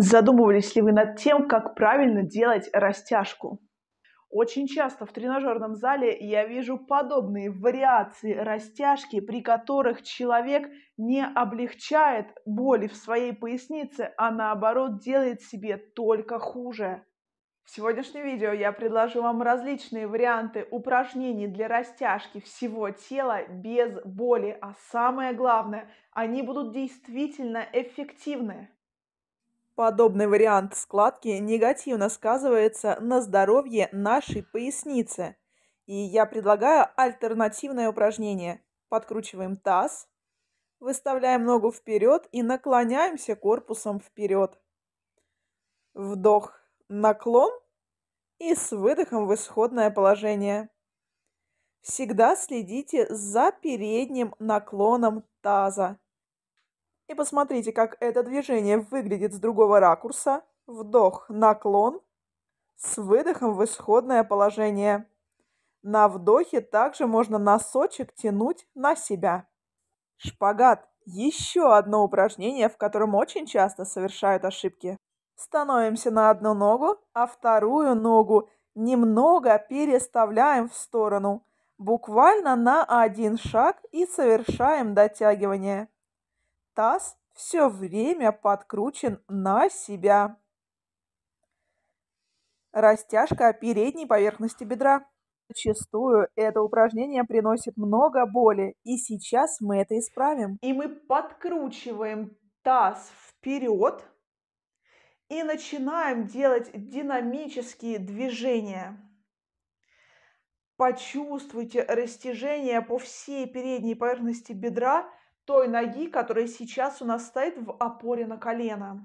Задумывались ли вы над тем, как правильно делать растяжку? Очень часто в тренажерном зале я вижу подобные вариации растяжки, при которых человек не облегчает боли в своей пояснице, а наоборот делает себе только хуже. В сегодняшнем видео я предложу вам различные варианты упражнений для растяжки всего тела без боли, а самое главное, они будут действительно эффективны. Подобный вариант складки негативно сказывается на здоровье нашей поясницы. И я предлагаю альтернативное упражнение. Подкручиваем таз, выставляем ногу вперед и наклоняемся корпусом вперед. Вдох, наклон и с выдохом в исходное положение. Всегда следите за передним наклоном таза. И посмотрите, как это движение выглядит с другого ракурса. Вдох, наклон. С выдохом в исходное положение. На вдохе также можно носочек тянуть на себя. Шпагат – еще одно упражнение, в котором очень часто совершают ошибки. Становимся на одну ногу, а вторую ногу немного переставляем в сторону, буквально на один шаг и совершаем дотягивание. Стас все время подкручен на себя. Растяжка передней поверхности бедра. Зачастую это упражнение приносит много боли, и сейчас мы это исправим. И мы подкручиваем таз вперед и начинаем делать динамические движения. Почувствуйте растяжение по всей передней поверхности бедра – той ноги, которая сейчас у нас стоит в опоре на колено.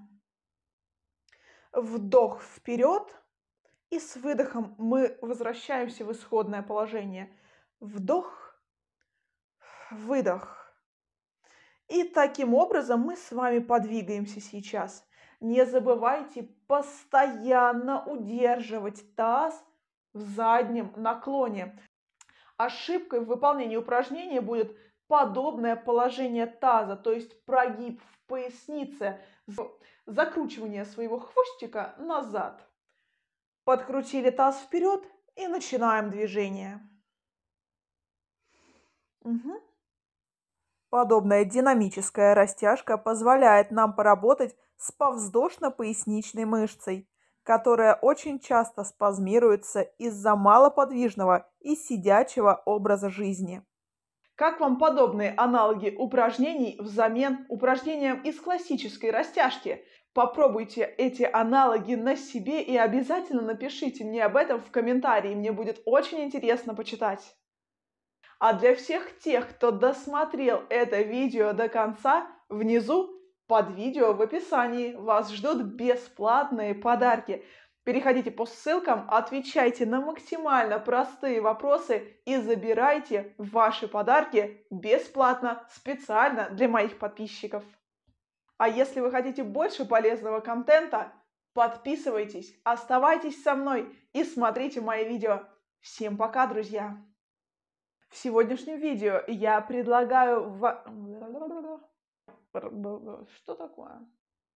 Вдох вперед. И с выдохом мы возвращаемся в исходное положение. Вдох, выдох. И таким образом мы с вами подвигаемся сейчас. Не забывайте постоянно удерживать таз в заднем наклоне. Ошибкой в выполнении упражнения будет подобное положение таза, то есть прогиб в пояснице, закручивание своего хвостика назад. Подкрутили таз вперед и начинаем движение. Угу. Подобная динамическая растяжка позволяет нам поработать с повздошно-поясничной мышцей, которая очень часто спазмируется из-за малоподвижного и сидячего образа жизни. Как вам подобные аналоги упражнений взамен упражнениям из классической растяжки? Попробуйте эти аналоги на себе и обязательно напишите мне об этом в комментарии, мне будет очень интересно почитать. А для всех тех, кто досмотрел это видео до конца, внизу под видео в описании вас ждут бесплатные подарки. Переходите по ссылкам, отвечайте на максимально простые вопросы и забирайте ваши подарки бесплатно, специально для моих подписчиков. А если вы хотите больше полезного контента, подписывайтесь, оставайтесь со мной и смотрите мои видео. Всем пока, друзья! В сегодняшнем видео я предлагаю... Что такое?